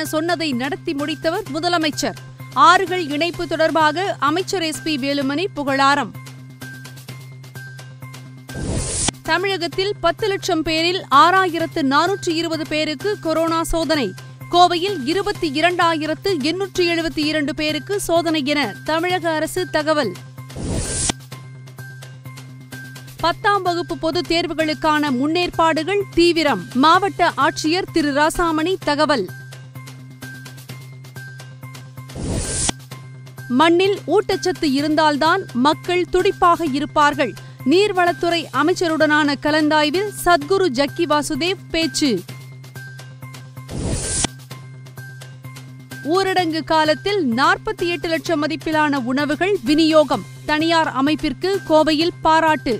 என சொன்னதை நடத்தி முடித்தவர் முதலமைச்சர் ஆறுகள் இணைப்பு தொடர்பாக அமைச்சர் எஸ் பி வேலுமணி புகழாரம் தமிழகத்தில் பத்து லட்சம் பேரில் ஆறாயிரத்து நானூற்று இருபது பேருக்கு கொரோனா சோதனை கோவையில் இருபத்தி இரண்டாயிரத்து எண்ணூற்று எழுபத்தி இரண்டு பேருக்கு சோதனை என தமிழக அரசு தகவல் பத்தாம் வகுப்பு பொதுத் தேர்வுகளுக்கான முன்னேற்பாடுகள் தீவிரம் மாவட்ட ஆட்சியர் திரு ராசாமணி தகவல் மண்ணில் ஊட்டச்சத்து இருந்தால்தான் மக்கள் துடிப்பாக இருப்பார்கள் நீர்வளத்துறை அமைச்சருடனான கலந்தாய்வில் சத்குரு ஜக்கி வாசுதேவ் பேச்சு ஊரடங்கு காலத்தில் நாற்பத்தி எட்டு லட்சம் மதிப்பிலான உணவுகள் விநியோகம் தனியார் அமைப்பிற்கு கோவையில் பாராட்டு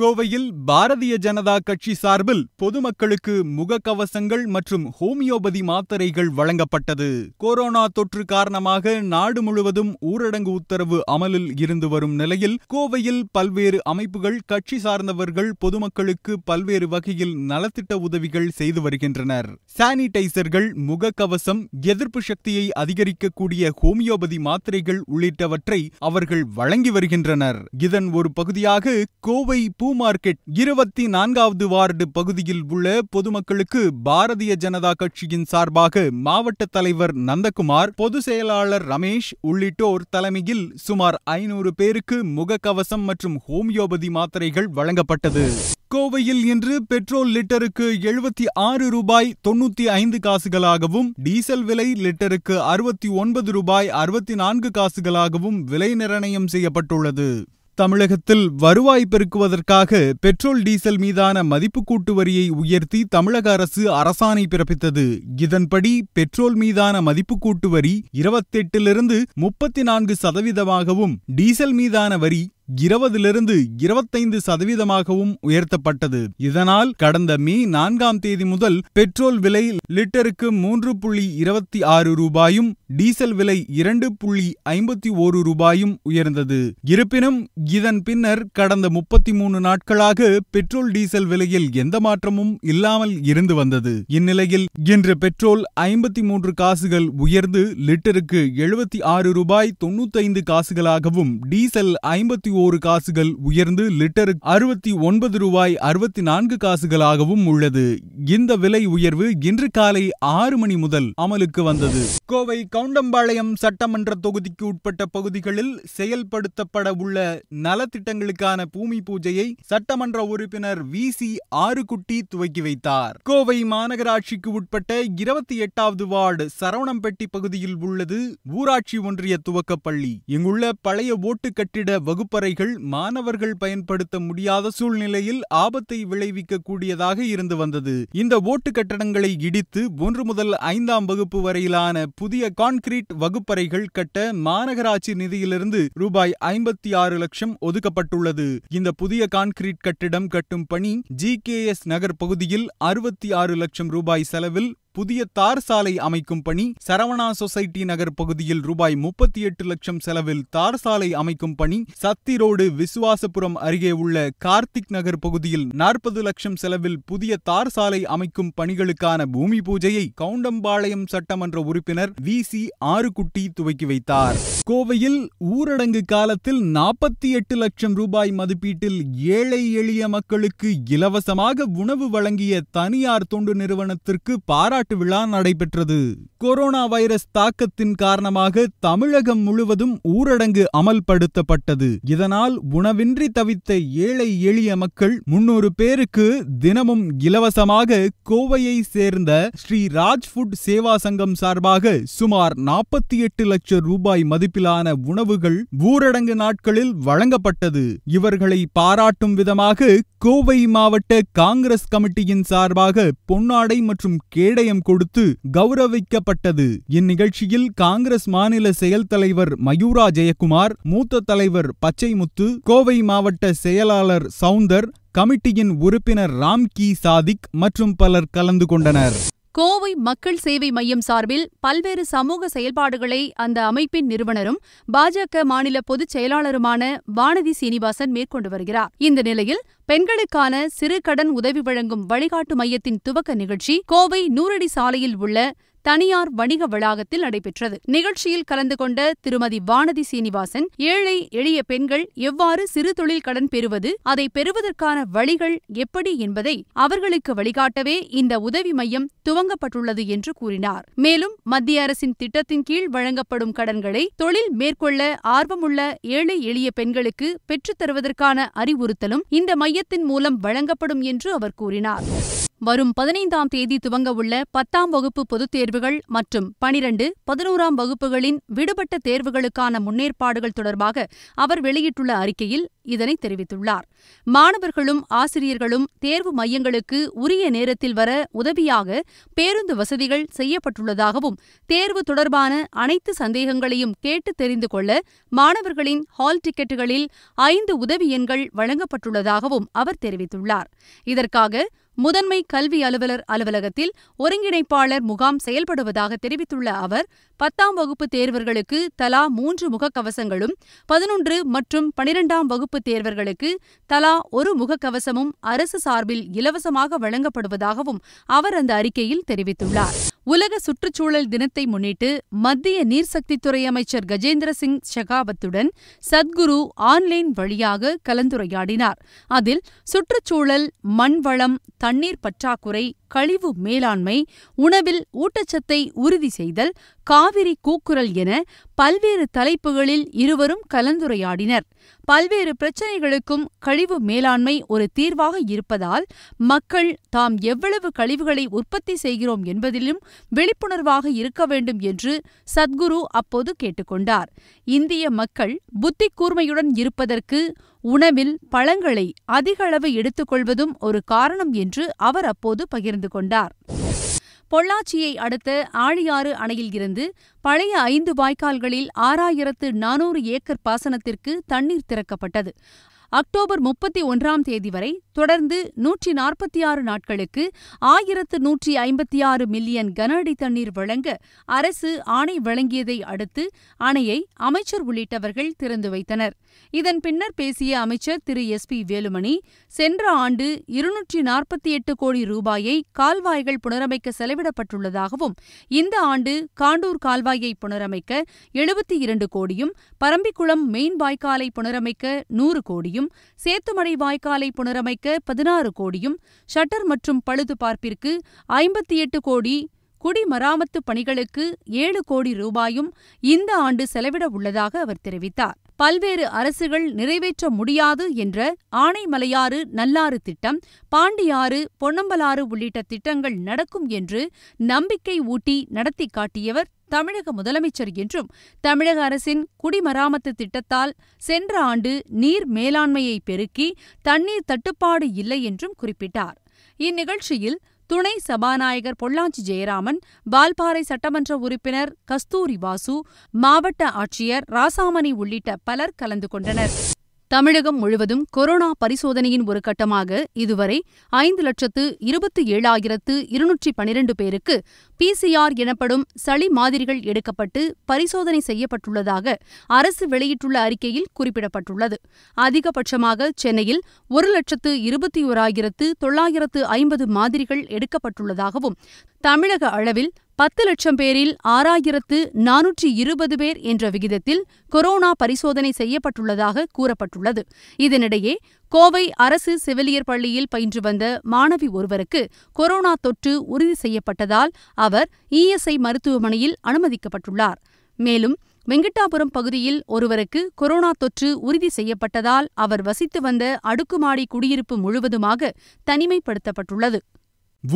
கோவையில் பாரதிய ஜனதா கட்சி சார்பில் பொதுமக்களுக்கு முகக்கவசங்கள் மற்றும் ஹோமியோபதி மாத்திரைகள் வழங்கப்பட்டது கொரோனா தொற்று காரணமாக நாடு முழுவதும் ஊரடங்கு உத்தரவு அமலில் இருந்து வரும் நிலையில் கோவையில் பல்வேறு அமைப்புகள் கட்சி சார்ந்தவர்கள் பொதுமக்களுக்கு பல்வேறு வகையில் நலத்திட்ட உதவிகள் செய்து வருகின்றனர் சானிடைசர்கள் முகக்கவசம் எதிர்ப்பு சக்தியை அதிகரிக்கக்கூடிய ஹோமியோபதி மாத்திரைகள் உள்ளிட்டவற்றை அவர்கள் வழங்கி வருகின்றனர் இதன் ஒரு பகுதியாக கோவை பூ மார்க்கெட் இருபத்தி நான்காவது வார்டு பகுதியில் உள்ள பொதுமக்களுக்கு பாரதிய ஜனதா கட்சியின் சார்பாக மாவட்ட தலைவர் நந்தகுமார் பொது செயலாளர் ரமேஷ் உள்ளிட்டோர் தலைமையில் சுமார் ஐநூறு பேருக்கு முகக்கவசம் மற்றும் ஹோமியோபதி மாத்திரைகள் வழங்கப்பட்டது கோவையில் இன்று பெட்ரோல் லிட்டருக்கு எழுபத்தி ஆறு ரூபாய் தொண்ணூத்தி ஐந்து காசுகளாகவும் டீசல் விலை லிட்டருக்கு அறுபத்தி ஒன்பது ரூபாய் அறுபத்தி நான்கு காசுகளாகவும் விலை நிர்ணயம் செய்யப்பட்டுள்ளது தமிழகத்தில் வருவாய் பெருக்குவதற்காக பெட்ரோல் டீசல் மீதான மதிப்பு கூட்டு வரியை உயர்த்தி தமிழக அரசு அரசாணை பிறப்பித்தது இதன்படி பெட்ரோல் மீதான மதிப்பு கூட்டு வரி இருபத்தெட்டிலிருந்து முப்பத்தி நான்கு சதவீதமாகவும் டீசல் மீதான வரி இருபதிலிருந்து இருபத்தைந்து சதவீதமாகவும் உயர்த்தப்பட்டது இதனால் கடந்த மே நான்காம் தேதி முதல் பெட்ரோல் விலை லிட்டருக்கு மூன்று புள்ளி இருபத்தி ஆறு ரூபாயும் டீசல் விலை இரண்டு புள்ளி ஐம்பத்தி ஓரு ரூபாயும் உயர்ந்தது இருப்பினும் இதன் பின்னர் கடந்த முப்பத்தி மூணு நாட்களாக பெட்ரோல் டீசல் விலையில் எந்த மாற்றமும் இல்லாமல் இருந்து வந்தது இந்நிலையில் இன்று பெட்ரோல் ஐம்பத்தி மூன்று காசுகள் உயர்ந்து லிட்டருக்கு எழுபத்தி ஆறு ரூபாய் தொண்ணூத்தைந்து காசுகளாகவும் டீசல் ஐம்பத்தி ஓரு காசுகள் உயர்ந்து லிட்டருக்கு அறுபத்தி ஒன்பது ரூபாய் அறுபத்தி நான்கு காசுகளாகவும் உள்ளது இந்த விலை உயர்வு இன்று காலை ஆறு மணி முதல் அமலுக்கு வந்தது கோவை கவுண்டம்பாளையம் சட்டமன்ற தொகுதிக்கு உட்பட்ட பகுதிகளில் செயல்படுத்தப்பட உள்ள நலத்திட்டங்களுக்கான பூமி பூஜையை சட்டமன்ற உறுப்பினர் வி சி ஆறுகுட்டி துவக்கி வைத்தார் கோவை மாநகராட்சிக்கு உட்பட்ட இருபத்தி எட்டாவது வார்டு சரவணம்பட்டி பகுதியில் உள்ளது ஊராட்சி ஒன்றிய துவக்கப்பள்ளி இங்குள்ள பழைய ஓட்டு கட்டிட வகுப்பறை கழிப்பறைகள் மாணவர்கள் பயன்படுத்த முடியாத சூழ்நிலையில் ஆபத்தை விளைவிக்கக்கூடியதாக இருந்து வந்தது இந்த ஓட்டு கட்டடங்களை இடித்து ஒன்று முதல் ஐந்தாம் வகுப்பு வரையிலான புதிய கான்கிரீட் வகுப்பறைகள் கட்ட மாநகராட்சி நிதியிலிருந்து ரூபாய் ஐம்பத்தி ஆறு லட்சம் ஒதுக்கப்பட்டுள்ளது இந்த புதிய கான்கிரீட் கட்டிடம் கட்டும் பணி ஜி நகர் பகுதியில் அறுபத்தி ஆறு லட்சம் ரூபாய் செலவில் புதிய தார் சாலை அமைக்கும் பணி சரவணா சொசைட்டி நகர் பகுதியில் ரூபாய் முப்பத்தி எட்டு லட்சம் செலவில் தார் சாலை அமைக்கும் பணி சத்தி ரோடு விசுவாசபுரம் அருகே உள்ள கார்த்திக் நகர் பகுதியில் நாற்பது லட்சம் செலவில் புதிய தார் சாலை அமைக்கும் பணிகளுக்கான பூமி பூஜையை கவுண்டம்பாளையம் சட்டமன்ற உறுப்பினர் வி சி ஆறுகுட்டி துவக்கி வைத்தார் கோவையில் ஊரடங்கு காலத்தில் நாற்பத்தி எட்டு லட்சம் ரூபாய் மதிப்பீட்டில் ஏழை எளிய மக்களுக்கு இலவசமாக உணவு வழங்கிய தனியார் தொண்டு நிறுவனத்திற்கு பாராட்டு பாராட்டு விழா நடைபெற்றது கொரோனா வைரஸ் தாக்கத்தின் காரணமாக தமிழகம் முழுவதும் ஊரடங்கு அமல்படுத்தப்பட்டது இதனால் உணவின்றி தவித்த ஏழை எளிய மக்கள் முன்னூறு பேருக்கு தினமும் இலவசமாக கோவையை சேர்ந்த ஸ்ரீ ராஜ் ஃபுட் சேவா சங்கம் சார்பாக சுமார் நாற்பத்தி எட்டு லட்சம் ரூபாய் மதிப்பிலான உணவுகள் ஊரடங்கு நாட்களில் வழங்கப்பட்டது இவர்களை பாராட்டும் விதமாக கோவை மாவட்ட காங்கிரஸ் கமிட்டியின் சார்பாக பொன்னாடை மற்றும் கேடயம் ஊதியம் கொடுத்து கௌரவிக்கப்பட்டது இந்நிகழ்ச்சியில் காங்கிரஸ் மாநில செயல் தலைவர் மயூரா ஜெயக்குமார் மூத்த தலைவர் பச்சைமுத்து கோவை மாவட்ட செயலாளர் சவுந்தர் கமிட்டியின் உறுப்பினர் ராம்கி சாதிக் மற்றும் பலர் கலந்து கொண்டனர் கோவை மக்கள் சேவை மையம் சார்பில் பல்வேறு சமூக செயல்பாடுகளை அந்த அமைப்பின் நிறுவனரும் பாஜக மாநில பொதுச் செயலாளருமான வானதி சீனிவாசன் மேற்கொண்டு வருகிறார் இந்த நிலையில் பெண்களுக்கான சிறு கடன் உதவி வழங்கும் வழிகாட்டு மையத்தின் துவக்க நிகழ்ச்சி கோவை நூறடி சாலையில் உள்ள தனியார் வணிக வளாகத்தில் நடைபெற்றது நிகழ்ச்சியில் கலந்து கொண்ட திருமதி வானதி சீனிவாசன் ஏழை எளிய பெண்கள் எவ்வாறு சிறு தொழில் கடன் பெறுவது அதை பெறுவதற்கான வழிகள் எப்படி என்பதை அவர்களுக்கு வழிகாட்டவே இந்த உதவி மையம் துவங்கப்பட்டுள்ளது என்று கூறினார் மேலும் மத்திய அரசின் திட்டத்தின் கீழ் வழங்கப்படும் கடன்களை தொழில் மேற்கொள்ள ஆர்வமுள்ள ஏழை எளிய பெண்களுக்கு பெற்றுத்தருவதற்கான அறிவுறுத்தலும் இந்த மையத்தின் மூலம் வழங்கப்படும் என்று அவர் கூறினார் வரும் பதினைந்தாம் தேதி துவங்கவுள்ள பத்தாம் வகுப்பு பொதுத் தேர்வுகள் மற்றும் பனிரண்டு பதினோராம் வகுப்புகளின் விடுபட்ட தேர்வுகளுக்கான முன்னேற்பாடுகள் தொடர்பாக அவர் வெளியிட்டுள்ள அறிக்கையில் இதனை தெரிவித்துள்ளார் மாணவர்களும் ஆசிரியர்களும் தேர்வு மையங்களுக்கு உரிய நேரத்தில் வர உதவியாக பேருந்து வசதிகள் செய்யப்பட்டுள்ளதாகவும் தேர்வு தொடர்பான அனைத்து சந்தேகங்களையும் கேட்டு தெரிந்து கொள்ள மாணவர்களின் ஹால் டிக்கெட்டுகளில் ஐந்து உதவி எண்கள் வழங்கப்பட்டுள்ளதாகவும் அவர் தெரிவித்துள்ளார் இதற்காக முதன்மை கல்வி அலுவலர் அலுவலகத்தில் ஒருங்கிணைப்பாளர் முகாம் செயல்படுவதாக தெரிவித்துள்ள அவர் பத்தாம் வகுப்பு தேர்வர்களுக்கு தலா மூன்று முகக்கவசங்களும் பதினொன்று மற்றும் பனிரெண்டாம் வகுப்பு தேர்வர்களுக்கு தலா ஒரு முகக்கவசமும் அரசு சார்பில் இலவசமாக வழங்கப்படுவதாகவும் அவர் அந்த அறிக்கையில் தெரிவித்துள்ளார் உலக சுற்றுச்சூழல் தினத்தை முன்னிட்டு மத்திய நீர்சக்தித்துறை அமைச்சர் கஜேந்திர சிங் ஷெகாவத்துடன் சத்குரு ஆன்லைன் வழியாக கலந்துரையாடினார் அதில் சுற்றுச்சூழல் மண்வளம் தண்ணீர் பற்றாக்குறை கழிவு மேலாண்மை உணவில் ஊட்டச்சத்தை உறுதி செய்தல் காவிரி கூக்குரல் என பல்வேறு தலைப்புகளில் இருவரும் கலந்துரையாடினர் பல்வேறு பிரச்சினைகளுக்கும் கழிவு மேலாண்மை ஒரு தீர்வாக இருப்பதால் மக்கள் தாம் எவ்வளவு கழிவுகளை உற்பத்தி செய்கிறோம் என்பதிலும் விழிப்புணர்வாக இருக்க வேண்டும் என்று சத்குரு அப்போது கேட்டுக்கொண்டார் இந்திய மக்கள் புத்தி கூர்மையுடன் இருப்பதற்கு உணவில் பழங்களை அதிகளவு எடுத்துக்கொள்வதும் ஒரு காரணம் என்று அவர் அப்போது பகிர்ந்தார் கலந்து கொண்டார் பொள்ளாச்சியை அடுத்த ஆழியாறு அணையில் இருந்து பழைய ஐந்து வாய்க்கால்களில் ஆறாயிரத்து நானூறு ஏக்கர் பாசனத்திற்கு தண்ணீர் திறக்கப்பட்டது அக்டோபர் முப்பத்தி ஒன்றாம் தேதி வரை தொடர்ந்து நூற்றி நாற்பத்தி ஆறு நாட்களுக்கு ஆயிரத்து நூற்றி ஐம்பத்தி ஆறு மில்லியன் கன அடி தண்ணீர் வழங்க அரசு ஆணை வழங்கியதை அடுத்து அணையை அமைச்சர் உள்ளிட்டவர்கள் திறந்து வைத்தனர் இதன் பின்னர் பேசிய அமைச்சர் திரு எஸ் பி வேலுமணி சென்ற ஆண்டு இருநூற்றி நாற்பத்தி எட்டு கோடி ரூபாயை கால்வாய்கள் புனரமைக்க செலவிடப்பட்டுள்ளதாகவும் இந்த ஆண்டு காண்டூர் கால்வாயை புனரமைக்க எழுபத்தி இரண்டு கோடியும் பரம்பிக்குளம் மெயின் வாய்க்காலை புனரமைக்க நூறு கோடியும் கோடியும் சேத்துமடை வாய்க்காலை புனரமைக்க பதினாறு கோடியும் ஷட்டர் மற்றும் பழுது பார்ப்பிற்கு ஐம்பத்தி எட்டு கோடி குடிமராமத்து பணிகளுக்கு ஏழு கோடி ரூபாயும் இந்த ஆண்டு செலவிட உள்ளதாக அவர் தெரிவித்தார் பல்வேறு அரசுகள் நிறைவேற்ற முடியாது என்ற ஆனைமலையாறு நல்லாறு திட்டம் பாண்டியாறு பொன்னம்பலாறு உள்ளிட்ட திட்டங்கள் நடக்கும் என்று நம்பிக்கை ஊட்டி நடத்தி காட்டியவர் தமிழக முதலமைச்சர் என்றும் தமிழக அரசின் குடிமராமத்து திட்டத்தால் சென்ற ஆண்டு நீர் மேலாண்மையை பெருக்கி தண்ணீர் தட்டுப்பாடு இல்லை என்றும் குறிப்பிட்டார் இந்நிகழ்ச்சியில் துணை சபாநாயகர் பொள்ளாச்சி ஜெயராமன் வால்பாறை சட்டமன்ற உறுப்பினர் கஸ்தூரி வாசு மாவட்ட ஆட்சியர் ராசாமணி உள்ளிட்ட பலர் கலந்து கொண்டனர் தமிழகம் முழுவதும் கொரோனா பரிசோதனையின் ஒரு கட்டமாக இதுவரை ஐந்து லட்சத்து இருபத்தி ஏழாயிரத்து இருநூற்றி பனிரண்டு பேருக்கு பிசிஆர் எனப்படும் சளி மாதிரிகள் எடுக்கப்பட்டு பரிசோதனை செய்யப்பட்டுள்ளதாக அரசு வெளியிட்டுள்ள அறிக்கையில் குறிப்பிடப்பட்டுள்ளது அதிகபட்சமாக சென்னையில் ஒரு லட்சத்து இருபத்தி ஓராயிரத்து தொள்ளாயிரத்து ஐம்பது மாதிரிகள் எடுக்கப்பட்டுள்ளதாகவும் தமிழக அளவில் பத்து லட்சம் பேரில் ஆறாயிரத்து நானூற்றி இருபது பேர் என்ற விகிதத்தில் கொரோனா பரிசோதனை செய்யப்பட்டுள்ளதாக கூறப்பட்டுள்ளது இதனிடையே கோவை அரசு செவிலியர் பள்ளியில் பயின்று வந்த மாணவி ஒருவருக்கு கொரோனா தொற்று உறுதி செய்யப்பட்டதால் அவர் இஎஸ்ஐ மருத்துவமனையில் அனுமதிக்கப்பட்டுள்ளார் மேலும் வெங்கட்டாபுரம் பகுதியில் ஒருவருக்கு கொரோனா தொற்று உறுதி செய்யப்பட்டதால் அவர் வசித்து வந்த அடுக்குமாடி குடியிருப்பு முழுவதுமாக தனிமைப்படுத்தப்பட்டுள்ளது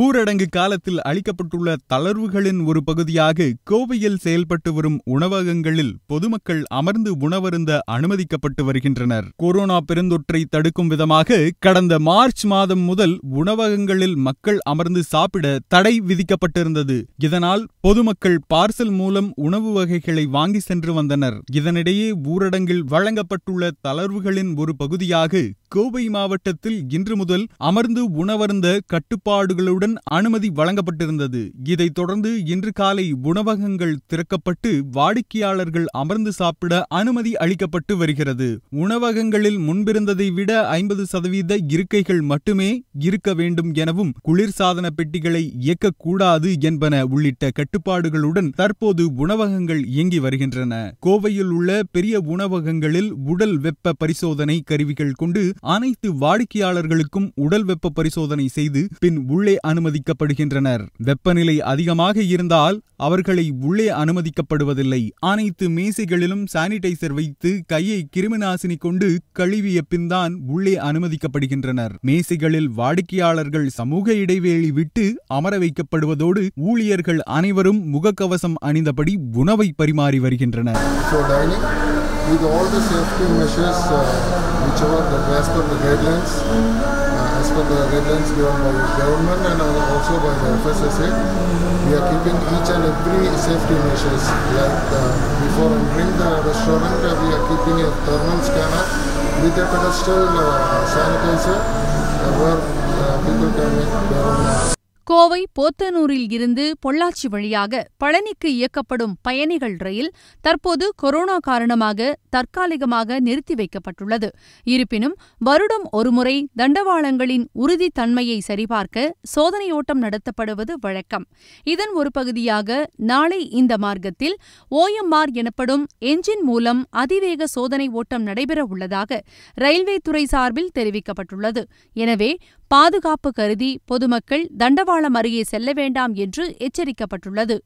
ஊரடங்கு காலத்தில் அளிக்கப்பட்டுள்ள தளர்வுகளின் ஒரு பகுதியாக கோவையில் செயல்பட்டு வரும் உணவகங்களில் பொதுமக்கள் அமர்ந்து உணவருந்த அனுமதிக்கப்பட்டு வருகின்றனர் கொரோனா பெருந்தொற்றை தடுக்கும் விதமாக கடந்த மார்ச் மாதம் முதல் உணவகங்களில் மக்கள் அமர்ந்து சாப்பிட தடை விதிக்கப்பட்டிருந்தது இதனால் பொதுமக்கள் பார்சல் மூலம் உணவு வகைகளை வாங்கி சென்று வந்தனர் இதனிடையே ஊரடங்கில் வழங்கப்பட்டுள்ள தளர்வுகளின் ஒரு பகுதியாக கோவை மாவட்டத்தில் இன்று முதல் அமர்ந்து உணவருந்த கட்டுப்பாடுகளுடன் உறுதிமொழிகளுடன் அனுமதி வழங்கப்பட்டிருந்தது இதைத் தொடர்ந்து இன்று காலை உணவகங்கள் திறக்கப்பட்டு வாடிக்கையாளர்கள் அமர்ந்து சாப்பிட அனுமதி அளிக்கப்பட்டு வருகிறது உணவகங்களில் முன்பிருந்ததை விட ஐம்பது சதவீத இருக்கைகள் மட்டுமே இருக்க வேண்டும் எனவும் குளிர்சாதன பெட்டிகளை இயக்கக்கூடாது என்பன உள்ளிட்ட கட்டுப்பாடுகளுடன் தற்போது உணவகங்கள் இயங்கி வருகின்றன கோவையில் உள்ள பெரிய உணவகங்களில் உடல் வெப்ப பரிசோதனை கருவிகள் கொண்டு அனைத்து வாடிக்கையாளர்களுக்கும் உடல் வெப்ப பரிசோதனை செய்து பின் உள்ளே அனுமதிக்கப்படுகின்றனர் வெப்பநிலை அதிகமாக இருந்தால் அவர்களை உள்ளே அனுமதிக்கப்படுவதில்லை அனைத்து மேசைகளிலும் சானிடைசர் வைத்து கையை கிருமிநாசினி கொண்டு கழுவிய பின்தான் உள்ளே அனுமதிக்கப்படுகின்றனர் மேசைகளில் வாடிக்கையாளர்கள் சமூக இடைவேளி விட்டு அமர வைக்கப்படுவதோடு ஊழியர்கள் அனைவரும் முகக்கவசம் அணிந்தபடி உணவை பரிமாறி வருகின்றனர் as per the guidelines given by the government and also by the FSSA, we are keeping each and every safety measures like uh, before entering the restaurant uh, we are keeping a thermal scanner with a pedestal uh, sanitizer uh, where uh, people can make their own Kovai போத்தனூரில் இருந்து பொள்ளாச்சி வழியாக பழனிக்கு இயக்கப்படும் பயணிகள் ரயில் தற்போது corona காரணமாக தற்காலிகமாக நிறுத்தி வைக்கப்பட்டுள்ளது இருப்பினும் வருடம் ஒருமுறை தண்டவாளங்களின் உறுதித்தன்மையை சரிபார்க்க சோதனையோட்டம் நடத்தப்படுவது வழக்கம் இதன் ஒரு பகுதியாக நாளை இந்த மார்க்கத்தில் ஓஎம்ஆர் எனப்படும் என்ஜின் மூலம் அதிவேக சோதனை ஓட்டம் நடைபெறவுள்ளதாக ரயில்வே துறை சார்பில் தெரிவிக்கப்பட்டுள்ளது எனவே பாதுகாப்பு கருதி பொதுமக்கள் தண்டவாளம் அருகே செல்ல வேண்டாம் என்று எச்சரிக்கப்பட்டுள்ளது